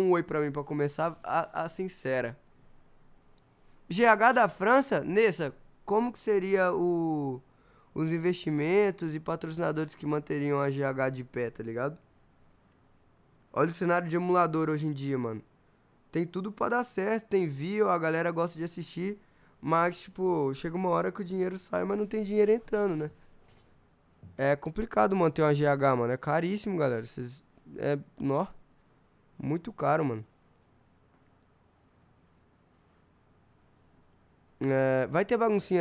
um oi para mim para começar a, a, sincera. GH da França, Nessa, como que seria o, os investimentos e patrocinadores que manteriam a GH de pé, tá ligado? Olha o cenário de emulador hoje em dia, mano. Tem tudo para dar certo, tem view, a galera gosta de assistir, mas tipo, chega uma hora que o dinheiro sai, mas não tem dinheiro entrando, né? É complicado manter uma GH, mano, é caríssimo, galera. Vocês é, nó. Muito caro, mano. É, vai ter baguncinha